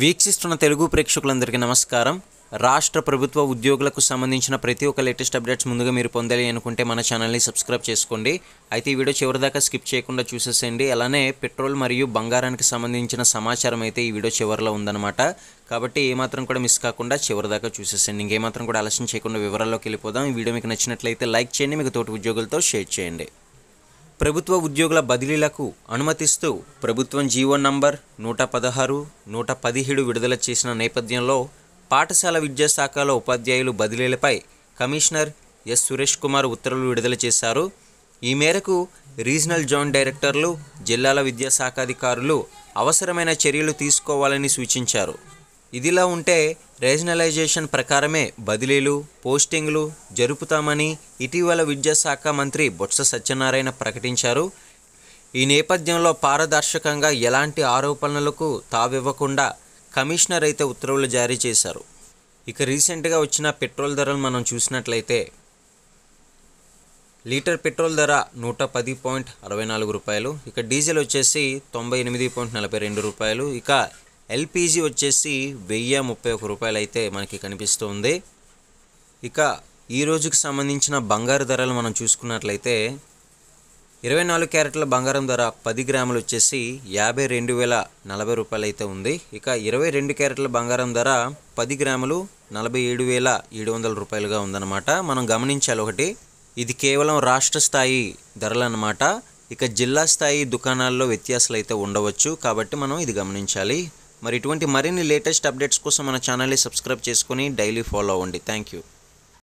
వీక్షిస్తున్న తెలుగు ప్రేక్షకులందరికీ నమస్కారం రాష్ట్ర ప్రభుత్వ ఉద్యోగులకు సంబంధించిన ప్రతి ఒక్క లేటెస్ట్ అప్డేట్స్ ముందుగా మీరు పొందాలి అనుకుంటే మన ఛానల్ని సబ్స్క్రైబ్ చేసుకోండి అయితే ఈ వీడియో చివరిదాకా స్కిప్ చేయకుండా చూసేసేయండి అలానే పెట్రోల్ మరియు బంగారానికి సంబంధించిన సమాచారం అయితే ఈ వీడియో చివరిలో ఉందన్నమాట కాబట్టి ఏమాత్రం కూడా మిస్ కాకుండా చివరిదాకా చూసేసేయండి ఇంకేమాత్రం కూడా ఆలస్యం చేయకుండా వివరాల్లోకి వెళ్ళిపోదాం ఈ వీడియో మీకు నచ్చినట్లయితే లైక్ చేయండి మీకు తోటి ఉద్యోగులతో షేర్ చేయండి ప్రభుత్వ ఉద్యోగుల బదిలీలకు అనుమతిస్తూ ప్రభుత్వం జీవో నంబర్ నూట పదహారు నూట పదిహేడు విడుదల చేసిన నేపథ్యంలో పాఠశాల విద్యాశాఖలో ఉపాధ్యాయులు బదిలీలపై కమిషనర్ ఎస్ సురేష్ కుమార్ ఉత్తర్వులు విడుదల చేశారు ఈ మేరకు రీజనల్ జోన్ డైరెక్టర్లు జిల్లాల విద్యాశాఖాధికారులు అవసరమైన చర్యలు తీసుకోవాలని సూచించారు ఇదిలా ఉంటే రేషనలైజేషన్ ప్రకారమే బదిలీలు పోస్టింగ్లు జరుపుతామని ఇటీవల విద్యాశాఖ మంత్రి బొత్స సత్యనారాయణ ప్రకటించారు ఈ నేపథ్యంలో పారదర్శకంగా ఎలాంటి ఆరోపణలకు తావివ్వకుండా కమిషనర్ అయితే ఉత్తర్వులు జారీ చేశారు ఇక రీసెంట్గా వచ్చిన పెట్రోల్ ధరలు మనం చూసినట్లయితే లీటర్ పెట్రోల్ ధర నూట పది పాయింట్ అరవై నాలుగు రూపాయలు ఇక డీజిల్ వచ్చేసి తొంభై ఎనిమిది పాయింట్ నలభై రెండు రూపాయలు ఇక ఎల్పిజి వచ్చేసి వెయ్యి ముప్పై ఒక రూపాయలు అయితే మనకి కనిపిస్తుంది ఇక ఈ రోజుకి సంబంధించిన బంగారు ధరలు మనం చూసుకున్నట్లయితే ఇరవై నాలుగు క్యారెట్ల బంగారం ధర పది గ్రాములు వచ్చేసి యాభై రెండు వేల నలభై రూపాయలు అయితే ఉంది ఇక ఇరవై రెండు క్యారెట్ల బంగారం ధర పది గ్రాములు నలభై ఏడు వేల ఏడు వందల రూపాయలుగా ఉందన్నమాట మనం గమనించాలి ఒకటి ఇది కేవలం రాష్ట్ర స్థాయి ధరలు అన్నమాట ఇక జిల్లా స్థాయి దుకాణాల్లో వ్యత్యాసాలు అయితే ఉండవచ్చు కాబట్టి మనం ఇది గమనించాలి మరి ఇటువంటి మరిన్ని లేటెస్ట్ అప్డేట్స్ కోసం మన ఛానల్ని సబ్స్క్రైబ్ చేసుకుని డైలీ ఫాలో అవ్వండి థ్యాంక్ యూ